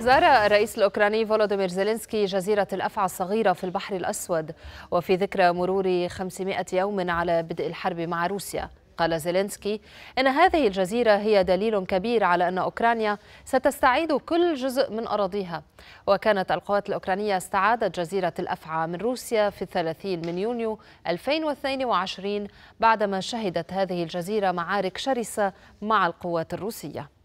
زار الرئيس الأوكراني فولوديمير زيلينسكي جزيرة الأفعى الصغيرة في البحر الأسود وفي ذكرى مرور 500 يوم على بدء الحرب مع روسيا قال زيلينسكي إن هذه الجزيرة هي دليل كبير على أن أوكرانيا ستستعيد كل جزء من أراضيها وكانت القوات الأوكرانية استعادت جزيرة الأفعى من روسيا في 30 من يونيو 2022 بعدما شهدت هذه الجزيرة معارك شرسة مع القوات الروسية